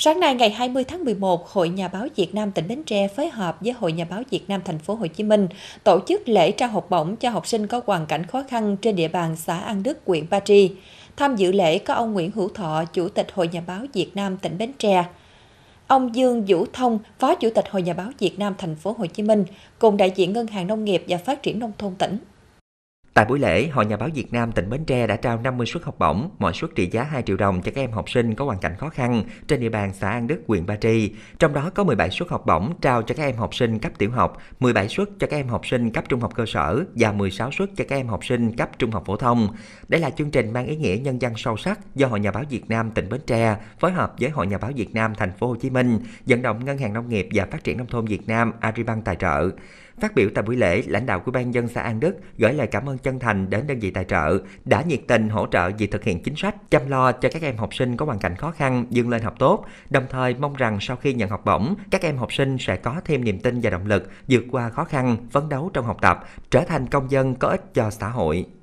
Sáng nay ngày 20 tháng 11, Hội Nhà báo Việt Nam tỉnh Bến Tre phối hợp với Hội Nhà báo Việt Nam thành phố Hồ Chí Minh tổ chức lễ trao học bổng cho học sinh có hoàn cảnh khó khăn trên địa bàn xã An Đức, huyện Ba Tri. Tham dự lễ có ông Nguyễn Hữu Thọ, Chủ tịch Hội Nhà báo Việt Nam tỉnh Bến Tre. Ông Dương Vũ Thông, Phó Chủ tịch Hội Nhà báo Việt Nam thành phố Hồ Chí Minh cùng đại diện Ngân hàng Nông nghiệp và Phát triển nông thôn tỉnh. Tại buổi lễ, Hội Nhà báo Việt Nam tỉnh Bến Tre đã trao 50 suất học bổng, mỗi suất trị giá 2 triệu đồng cho các em học sinh có hoàn cảnh khó khăn trên địa bàn xã An Đức, huyện Ba Tri. Trong đó có 17 suất học bổng trao cho các em học sinh cấp tiểu học, 17 suất cho các em học sinh cấp trung học cơ sở và 16 suất cho các em học sinh cấp trung học phổ thông. Đây là chương trình mang ý nghĩa nhân dân sâu sắc do Hội Nhà báo Việt Nam tỉnh Bến Tre phối hợp với Hội Nhà báo Việt Nam thành phố Hồ Chí Minh vận động Ngân hàng Nông nghiệp và Phát triển nông thôn Việt Nam Agribank tài trợ. Phát biểu tại buổi lễ, lãnh đạo của ban dân xã An Đức gửi lời cảm ơn cho chân thành đến đơn vị tài trợ đã nhiệt tình hỗ trợ việc thực hiện chính sách chăm lo cho các em học sinh có hoàn cảnh khó khăn vươn lên học tốt, đồng thời mong rằng sau khi nhận học bổng, các em học sinh sẽ có thêm niềm tin và động lực vượt qua khó khăn, phấn đấu trong học tập, trở thành công dân có ích cho xã hội.